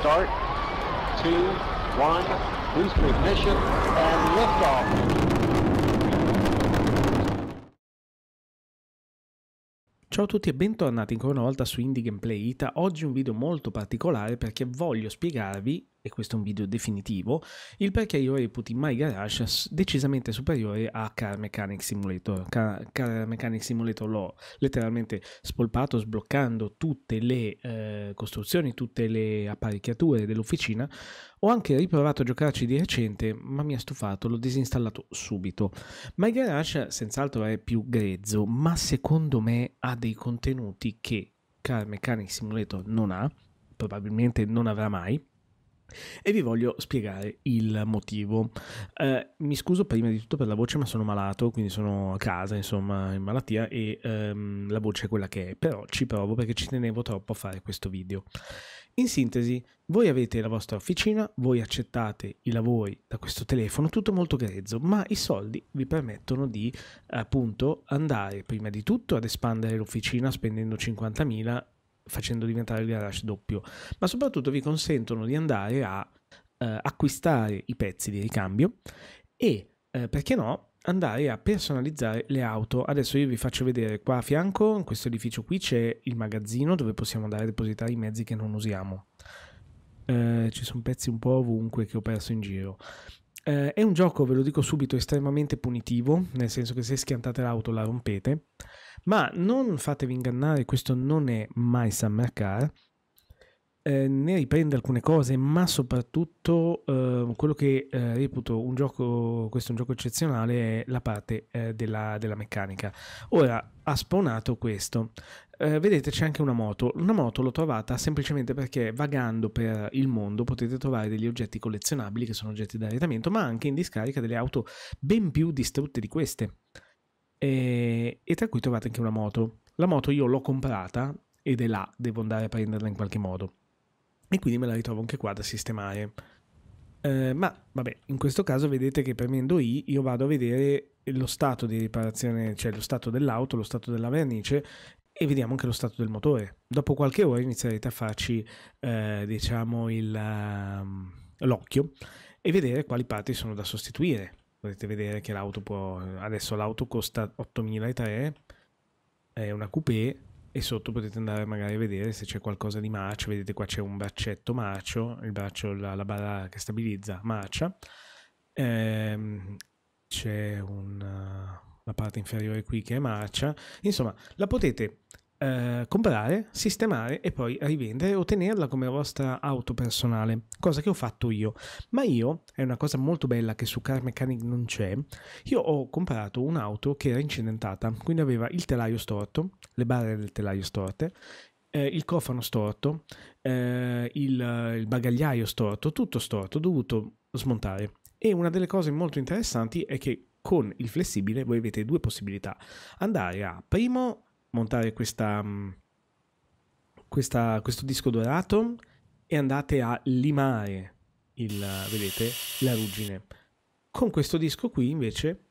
start, two, one, boost ignition, and liftoff. Ciao a tutti e bentornati ancora una volta su Indie Gameplay Ita. Oggi un video molto particolare perché voglio spiegarvi e questo è un video definitivo, il perché io reputi My Garage decisamente superiore a Car Mechanic Simulator. Car, Car Mechanic Simulator l'ho letteralmente spolpato sbloccando tutte le eh, costruzioni, tutte le apparecchiature dell'officina. Ho anche riprovato a giocarci di recente, ma mi ha stufato, l'ho disinstallato subito. My Garage senz'altro è più grezzo, ma secondo me ha dei contenuti che Car Mechanic Simulator non ha, probabilmente non avrà mai e vi voglio spiegare il motivo. Eh, mi scuso prima di tutto per la voce, ma sono malato, quindi sono a casa, insomma, in malattia e ehm, la voce è quella che è, però ci provo perché ci tenevo troppo a fare questo video. In sintesi, voi avete la vostra officina, voi accettate i lavori da questo telefono, tutto molto grezzo, ma i soldi vi permettono di appunto andare prima di tutto ad espandere l'officina spendendo 50.000 facendo diventare il garage doppio, ma soprattutto vi consentono di andare a eh, acquistare i pezzi di ricambio e, eh, perché no, andare a personalizzare le auto. Adesso io vi faccio vedere qua a fianco, in questo edificio qui c'è il magazzino dove possiamo andare a depositare i mezzi che non usiamo. Eh, ci sono pezzi un po' ovunque che ho perso in giro. Eh, è un gioco, ve lo dico subito, estremamente punitivo, nel senso che se schiantate l'auto la rompete, ma non fatevi ingannare, questo non è mai Summer Car, eh, ne riprende alcune cose, ma soprattutto eh, quello che eh, reputo un gioco, questo è un gioco eccezionale, è la parte eh, della, della, meccanica. Ora, ha spawnato questo. Eh, vedete c'è anche una moto, una moto l'ho trovata semplicemente perché vagando per il mondo potete trovare degli oggetti collezionabili che sono oggetti di arredamento, ma anche in discarica delle auto ben più distrutte di queste. E, e tra cui trovate anche una moto. La moto io l'ho comprata ed è là, devo andare a prenderla in qualche modo e quindi me la ritrovo anche qua da sistemare. Eh, ma vabbè, in questo caso vedete che premendo I io vado a vedere lo stato di riparazione, cioè lo stato dell'auto, lo stato della vernice e vediamo anche lo stato del motore. Dopo qualche ora inizierete a farci, eh, diciamo, il, um, l'occhio e vedere quali parti sono da sostituire. Potete vedere che l'auto può, adesso l'auto costa 8.003, è una coupé, e sotto potete andare magari a vedere se c'è qualcosa di marcia, vedete qua c'è un braccetto marcio, il braccio, la, la barra che stabilizza marcia, ehm, c'è una, eh, una parte inferiore qui che è marcia, insomma la potete eh, comprare, sistemare e poi rivendere o tenerla come vostra auto personale, cosa che ho fatto io. Ma io, è una cosa molto bella che su Car Mechanic non c'è, io ho comprato un'auto che era incidentata, quindi aveva il telaio storto, le barre del telaio storte, eh, il cofano storto, eh, il, il bagagliaio storto, tutto storto, dovuto smontare. E una delle cose molto interessanti è che con il flessibile voi avete due possibilità. Andare a primo montare questa, mm, questa, questo disco dorato e andate a limare il, vedete, la ruggine. Con questo disco qui invece,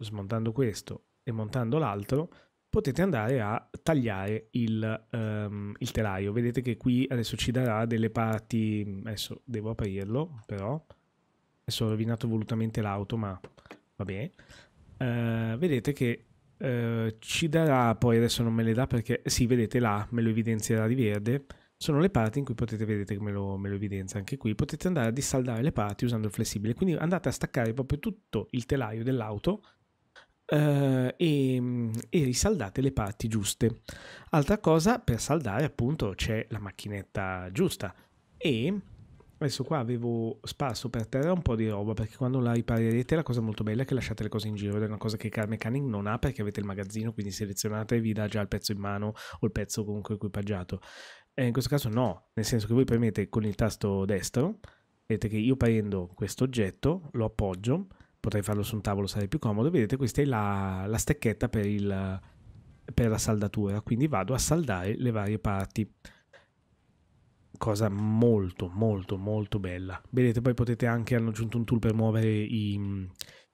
smontando questo e montando l'altro, potete andare a tagliare il, um, il, telaio. Vedete che qui adesso ci darà delle parti, adesso devo aprirlo però, adesso ho rovinato volutamente l'auto ma va bene. Uh, vedete che eh, ci darà poi adesso non me le dà perché sì vedete là me lo evidenzierà di verde sono le parti in cui potete vedere che me lo, me lo evidenzia anche qui potete andare a dissaldare le parti usando il flessibile quindi andate a staccare proprio tutto il telaio dell'auto Uh, e, e, risaldate le parti giuste. Altra cosa, per saldare appunto c'è la macchinetta giusta e Adesso qua avevo sparso per terra un po' di roba perché quando la riparerete la cosa molto bella è che lasciate le cose in giro ed è una cosa che Carme Canning non ha perché avete il magazzino quindi selezionate e vi dà già il pezzo in mano o il pezzo comunque equipaggiato. E eh, in questo caso no, nel senso che voi premete con il tasto destro, vedete che io prendo questo oggetto, lo appoggio, potrei farlo su un tavolo sarebbe più comodo, vedete questa è la, la stecchetta per, il, per la saldatura, quindi vado a saldare le varie parti cosa molto molto molto bella vedete poi potete anche hanno aggiunto un tool per muovere i,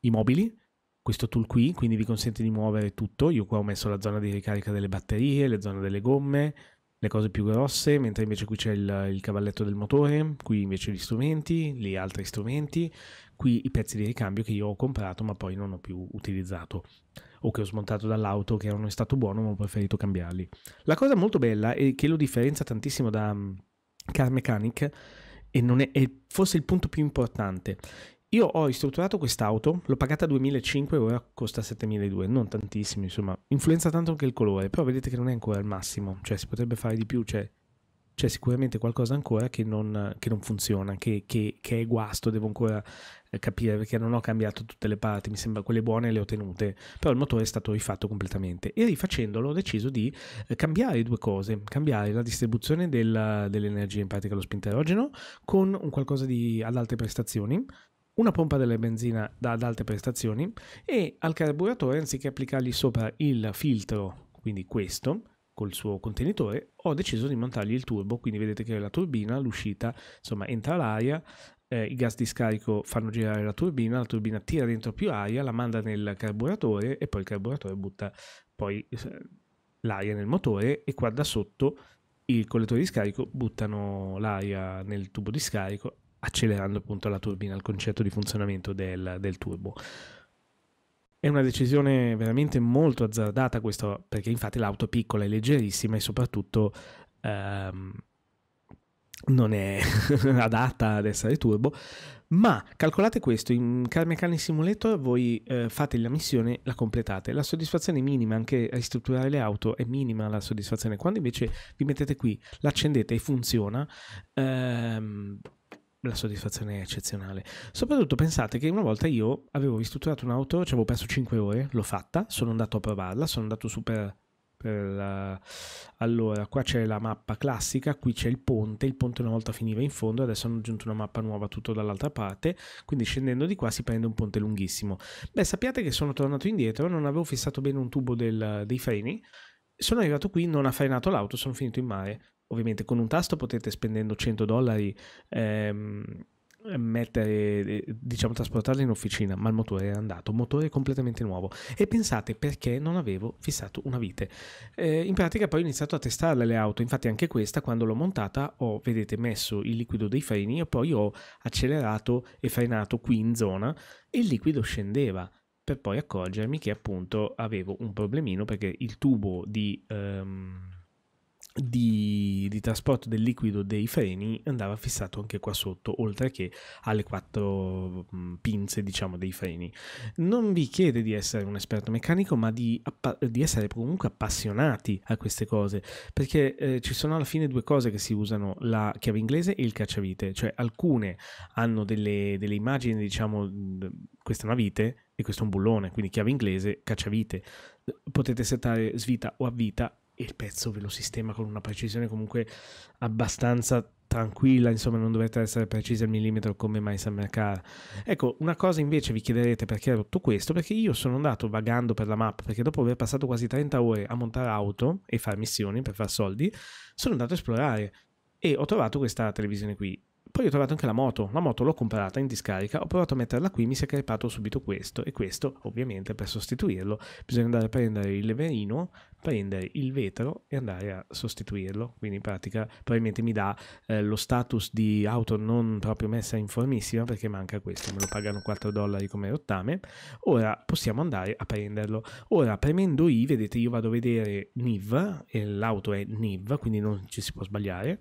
i, mobili questo tool qui quindi vi consente di muovere tutto io qua ho messo la zona di ricarica delle batterie le zone delle gomme le cose più grosse mentre invece qui c'è il, il cavalletto del motore qui invece gli strumenti gli altri strumenti qui i pezzi di ricambio che io ho comprato ma poi non ho più utilizzato o che ho smontato dall'auto che non è stato buono ma ho preferito cambiarli la cosa molto bella e che lo differenzia tantissimo da car mechanic e non è, è forse il punto più importante. Io ho ristrutturato quest'auto, l'ho pagata 2005 e ora costa 7200, non tantissimo, insomma, influenza tanto anche il colore, però vedete che non è ancora al massimo, cioè si potrebbe fare di più, cioè c'è sicuramente qualcosa ancora che non, che non funziona, che, che, che, è guasto, devo ancora eh, capire perché non ho cambiato tutte le parti, mi sembra quelle buone le ho tenute, però il motore è stato rifatto completamente e rifacendolo ho deciso di eh, cambiare due cose, cambiare la distribuzione della, dell'energia, in pratica lo spinterogeno, con un qualcosa di, ad alte prestazioni, una pompa della benzina ad alte prestazioni e al carburatore anziché applicargli sopra il filtro, quindi questo, col suo contenitore, ho deciso di montargli il turbo, quindi vedete che la turbina, l'uscita, insomma entra l'aria, eh, i gas di scarico fanno girare la turbina, la turbina tira dentro più aria, la manda nel carburatore e poi il carburatore butta poi eh, l'aria nel motore e qua da sotto i collettori di scarico buttano l'aria nel tubo di scarico accelerando appunto la turbina, il concetto di funzionamento del, del turbo. È una decisione veramente molto azzardata questa, perché infatti l'auto è piccola e leggerissima e soprattutto ehm, non è adatta ad essere turbo, ma calcolate questo, in Car Mechanic Simulator voi eh, fate la missione, la completate, la soddisfazione è minima, anche ristrutturare le auto è minima la soddisfazione, quando invece vi mettete qui, l'accendete e funziona, ehm, la soddisfazione è eccezionale. Soprattutto pensate che una volta io avevo ristrutturato un'auto, ci avevo perso 5 ore, l'ho fatta, sono andato a provarla, sono andato su per... per la... Allora, qua c'è la mappa classica, qui c'è il ponte, il ponte una volta finiva in fondo, adesso hanno aggiunto una mappa nuova tutto dall'altra parte, quindi scendendo di qua si prende un ponte lunghissimo. Beh, sappiate che sono tornato indietro, non avevo fissato bene un tubo del... dei freni, sono arrivato qui, non ha frenato l'auto, sono finito in mare ovviamente con un tasto potete spendendo 100 dollari ehm, mettere, eh, diciamo, trasportarla in officina, ma il motore era andato, un motore completamente nuovo. E pensate perché non avevo fissato una vite. Eh, in pratica poi ho iniziato a testarle le auto, infatti anche questa quando l'ho montata ho, vedete, messo il liquido dei freni e poi ho accelerato e frenato qui in zona e il liquido scendeva per poi accorgermi che appunto avevo un problemino perché il tubo di... Um, di, di, trasporto del liquido dei freni andava fissato anche qua sotto, oltre che alle quattro mm, pinze, diciamo, dei freni. Non vi chiede di essere un esperto meccanico, ma di, di essere comunque appassionati a queste cose, perché eh, ci sono alla fine due cose che si usano, la chiave inglese e il cacciavite, cioè alcune hanno delle, delle immagini, diciamo, questa è una vite e questo è un bullone, quindi chiave inglese, cacciavite. Potete settare svita o a vita il pezzo ve lo sistema con una precisione comunque abbastanza tranquilla, insomma non dovete essere precisi al millimetro come mai sembra car. Ecco, una cosa invece vi chiederete perché ho tutto questo, perché io sono andato vagando per la mappa, perché dopo aver passato quasi 30 ore a montare auto e fare missioni per fare soldi, sono andato a esplorare e ho trovato questa televisione qui poi ho trovato anche la moto, la moto l'ho comprata in discarica, ho provato a metterla qui, mi si è crepato subito questo e questo ovviamente per sostituirlo bisogna andare a prendere il leverino, prendere il vetro e andare a sostituirlo, quindi in pratica probabilmente mi dà eh, lo status di auto non proprio messa in formissima perché manca questo, me lo pagano 4 dollari come rottame, ora possiamo andare a prenderlo, ora premendo i vedete io vado a vedere NIV e l'auto è NIV quindi non ci si può sbagliare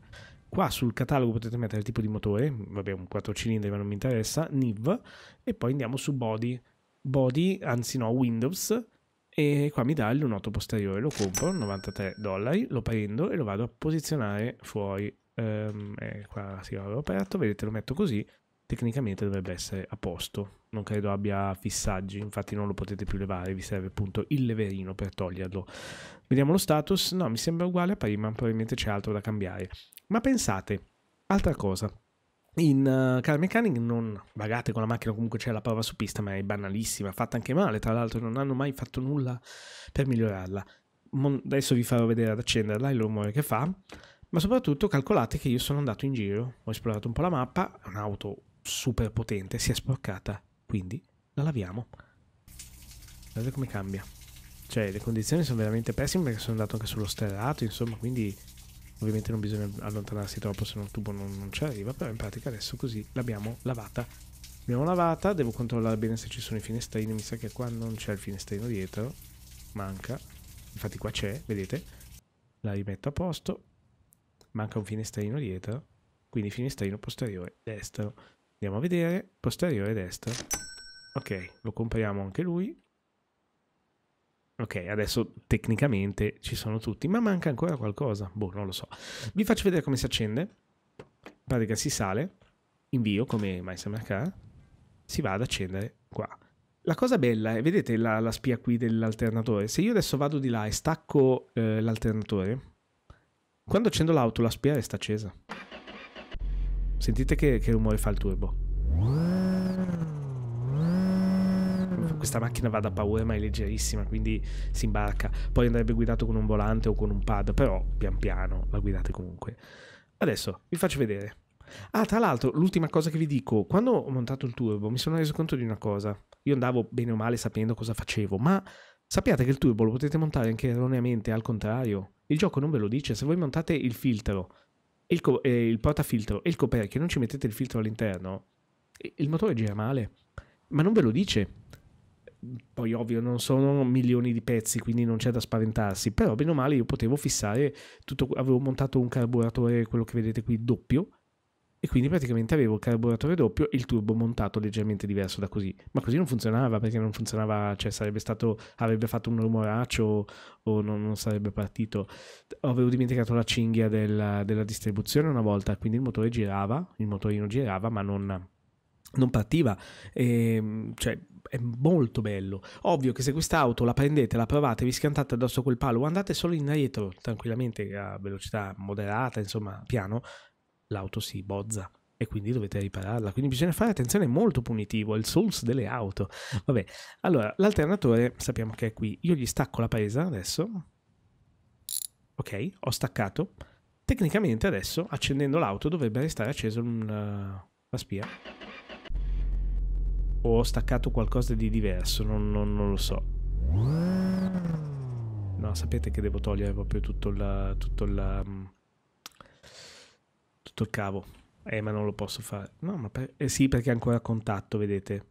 Qua sul catalogo potete mettere il tipo di motore, vabbè un 4 cilindri ma non mi interessa, NIV, e poi andiamo su Body, Body, anzi no, Windows, e qua mi dà il lunotto posteriore, lo compro, 93 dollari, lo prendo e lo vado a posizionare fuori. Ehm, eh, qua si sì, l'avevo aperto, vedete lo metto così, tecnicamente dovrebbe essere a posto. Non credo abbia fissaggi, infatti non lo potete più levare, vi serve appunto il leverino per toglierlo. Vediamo lo status, no mi sembra uguale a prima, probabilmente c'è altro da cambiare. Ma pensate, altra cosa. In uh, eh, car mechanic non vagate con la macchina, comunque c'è la prova su pista, ma è banalissima, fatta anche male, tra l'altro non hanno mai fatto nulla per migliorarla. Mon adesso vi farò vedere ad accenderla il rumore che fa, ma soprattutto calcolate che io sono andato in giro, ho esplorato un po' la mappa, è un'auto super potente, si è sporcata, quindi la laviamo. Guardate come cambia. Cioè le condizioni sono veramente pessime perché sono andato anche sullo sterrato, insomma, quindi ovviamente non bisogna allontanarsi troppo se no il tubo non, non ci arriva però in pratica adesso così l'abbiamo lavata l'abbiamo lavata devo controllare bene se ci sono i finestrini mi sa che qua non c'è il finestrino dietro manca infatti qua c'è vedete la rimetto a posto manca un finestrino dietro quindi finestrino posteriore destro andiamo a vedere posteriore destro ok lo compriamo anche lui Ok, adesso tecnicamente ci sono tutti, ma manca ancora qualcosa. Boh, non lo so. Vi faccio vedere come si accende. Pare che si sale, invio come mai sembra qua, si va ad accendere qua. La cosa bella è, vedete la, la spia qui dell'alternatore? Se io adesso vado di là e stacco eh, l'alternatore, quando accendo l'auto la spia resta accesa. Sentite che, che rumore fa il turbo questa macchina va da paura ma è leggerissima, quindi si imbarca. Poi andrebbe guidato con un volante o con un pad, però pian piano la guidate comunque. Adesso vi faccio vedere. Ah, tra l'altro, l'ultima cosa che vi dico, quando ho montato il turbo mi sono reso conto di una cosa. Io andavo bene o male sapendo cosa facevo, ma sappiate che il turbo lo potete montare anche erroneamente al contrario. Il gioco non ve lo dice, se voi montate il filtro, il, co- eh, il portafiltro e il coperchio e non ci mettete il filtro all'interno, il motore gira male, ma non ve lo dice poi ovvio non sono milioni di pezzi quindi non c'è da spaventarsi però bene o male io potevo fissare tutto avevo montato un carburatore quello che vedete qui doppio e quindi praticamente avevo il carburatore doppio e il turbo montato leggermente diverso da così ma così non funzionava perché non funzionava cioè sarebbe stato avrebbe fatto un rumoraccio o non, non sarebbe partito avevo dimenticato la cinghia della, della distribuzione una volta quindi il motore girava il motorino girava ma non non partiva, e, ehm, cioè è molto bello. Ovvio che se quest'auto la prendete, la provate, vi schiantate addosso quel palo, o andate solo indietro tranquillamente a velocità moderata, insomma piano, l'auto si bozza e quindi dovete ripararla. Quindi bisogna fare attenzione, è molto punitivo, è il souls delle auto. Vabbè, allora l'alternatore sappiamo che è qui. Io gli stacco la presa adesso. Ok, ho staccato. Tecnicamente adesso, accendendo l'auto, dovrebbe restare acceso un, uh, la spia o ho staccato qualcosa di diverso, non, non, non lo so. No, sapete che devo togliere proprio tutto il, tutto il, mm, tutto il cavo. Eh, ma non lo posso fare. No, ma per, eh sì, perché è ancora a contatto, vedete.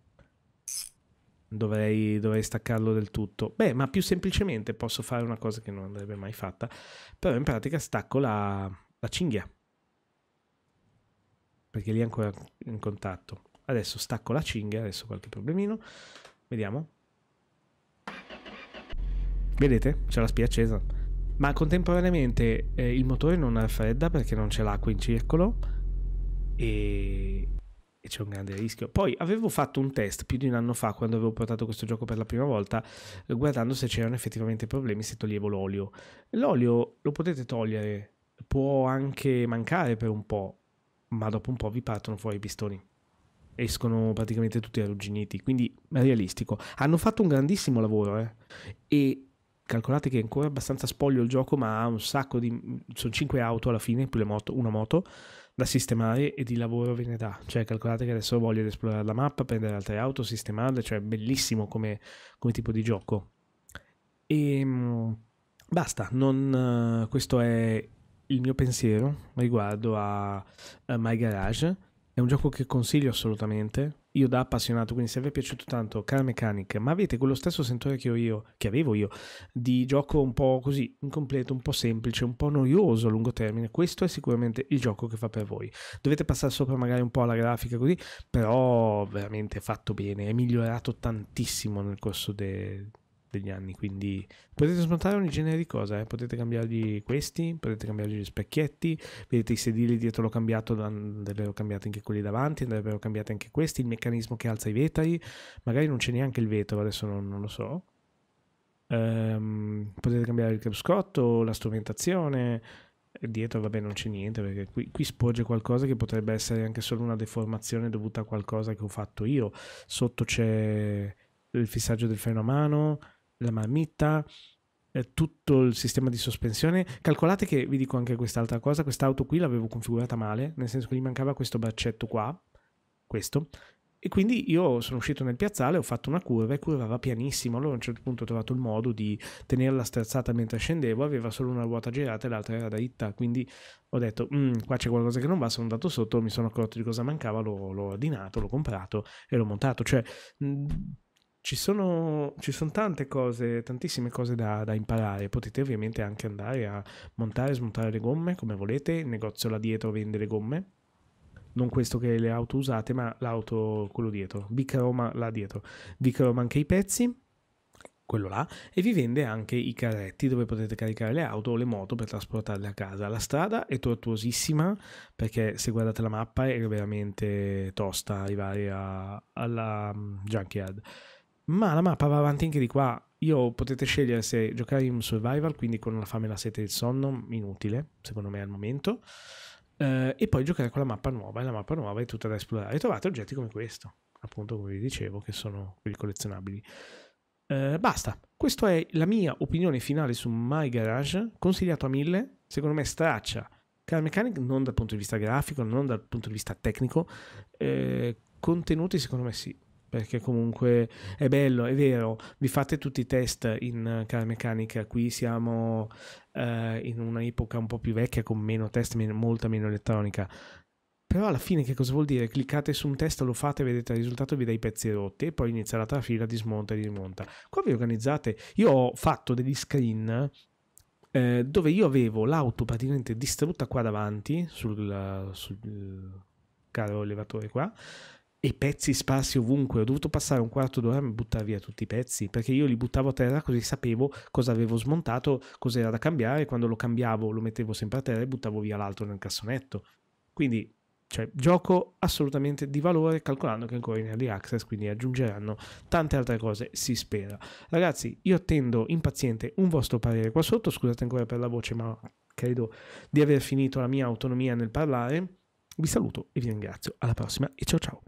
Dovrei, dovrei, staccarlo del tutto. Beh, ma più semplicemente posso fare una cosa che non andrebbe mai fatta, però in pratica stacco la, la cinghia, perché lì è ancora in contatto. Adesso stacco la cinghia, adesso qualche problemino. Vediamo. Vedete? C'è la spia accesa. Ma contemporaneamente eh, il motore non raffredda perché non c'è l'acqua in circolo e, e c'è un grande rischio. Poi avevo fatto un test più di un anno fa quando avevo portato questo gioco per la prima volta eh, guardando se c'erano effettivamente problemi se toglievo l'olio. L'olio lo potete togliere, può anche mancare per un po', ma dopo un po' vi partono fuori i pistoni escono praticamente tutti arrugginiti, quindi è realistico. Hanno fatto un grandissimo lavoro eh? e calcolate che è ancora abbastanza spoglio il gioco, ma ha un sacco di... sono 5 auto alla fine, più moto, una moto da sistemare e di lavoro ve ne dà. Cioè calcolate che adesso voglio esplorare la mappa, prendere altre auto, sistemarle, cioè bellissimo come, come tipo di gioco. E ehm, basta, non, questo è il mio pensiero riguardo a My Garage è un gioco che consiglio assolutamente. Io da appassionato, quindi se vi è piaciuto tanto Car Mechanic, ma avete quello stesso sentore che ho io, che avevo io, di gioco un po' così, incompleto, un po' semplice, un po' noioso a lungo termine, questo è sicuramente il gioco che fa per voi. Dovete passare sopra magari un po' alla grafica così, però veramente fatto bene, è migliorato tantissimo nel corso de- degli anni, quindi potete smontare ogni genere di cosa, eh? potete cambiargli questi, potete cambiargli gli specchietti, vedete i sedili dietro l'ho cambiato, andrebbero cambiati anche quelli davanti, andrebbero cambiati anche questi, il meccanismo che alza i vetri, magari non c'è neanche il vetro, adesso non, non lo so. Um, potete cambiare il cruscotto, la strumentazione, dietro vabbè non c'è niente perché qui, qui, sporge qualcosa che potrebbe essere anche solo una deformazione dovuta a qualcosa che ho fatto io sotto c'è il fissaggio del freno a mano la marmitta, eh, tutto il sistema di sospensione. Calcolate che vi dico anche quest'altra cosa: quest'auto qui l'avevo configurata male, nel senso che gli mancava questo braccetto qua, questo. E quindi io sono uscito nel piazzale, ho fatto una curva e curvava pianissimo. Allora a un certo punto ho trovato il modo di tenerla sterzata mentre scendevo, aveva solo una ruota girata e l'altra era dritta. Quindi ho detto, mm, qua c'è qualcosa che non va, sono andato sotto, mi sono accorto di cosa mancava, l'ho, l'ho ordinato, l'ho comprato e l'ho montato. Cioè, mh, ci sono, ci sono, tante cose, tantissime cose da, da, imparare. Potete ovviamente anche andare a montare e smontare le gomme come volete. Il negozio là dietro vende le gomme. Non questo che le auto usate, ma l'auto quello dietro. Vica Roma là dietro. Vica Roma anche i pezzi, quello là. E vi vende anche i carretti dove potete caricare le auto o le moto per trasportarle a casa. La strada è tortuosissima perché se guardate la mappa è veramente tosta arrivare a, alla mm, junkyard ma la mappa va avanti anche di qua. Io potete scegliere se giocare in survival, quindi con la fame e la sete il sonno, inutile, secondo me al momento, eh, e poi giocare con la mappa nuova, e la mappa nuova è tutta da esplorare. E trovate oggetti come questo, appunto come vi dicevo, che sono quelli collezionabili. Eh, basta, questa è la mia opinione finale su My Garage, consigliato a mille, secondo me straccia Car Mechanic non dal punto di vista grafico, non dal punto di vista tecnico, eh, contenuti secondo me sì, perché comunque è bello, è vero, vi fate tutti i test in eh, cara meccanica, qui siamo eh, in un'epoca un po' più vecchia con meno test, meno, molta meno elettronica, però alla fine che cosa vuol dire? Cliccate su un test, lo fate, vedete il risultato vi dai i pezzi rotti e poi inizia la trafila dismonta e rimonta. Qua vi organizzate, io ho fatto degli screen eh, dove io avevo l'auto praticamente distrutta qua davanti sul, sul caro elevatore qua e pezzi sparsi ovunque. Ho dovuto passare un quarto d'ora a buttare via tutti i pezzi perché io li buttavo a terra così sapevo cosa avevo smontato, cosa era da cambiare. Quando lo cambiavo lo mettevo sempre a terra e buttavo via l'altro nel cassonetto. Quindi cioè gioco assolutamente di valore calcolando che ancora in early access quindi aggiungeranno tante altre cose si spera ragazzi io attendo impaziente un vostro parere qua sotto scusate ancora per la voce ma credo di aver finito la mia autonomia nel parlare vi saluto e vi ringrazio alla prossima e ciao ciao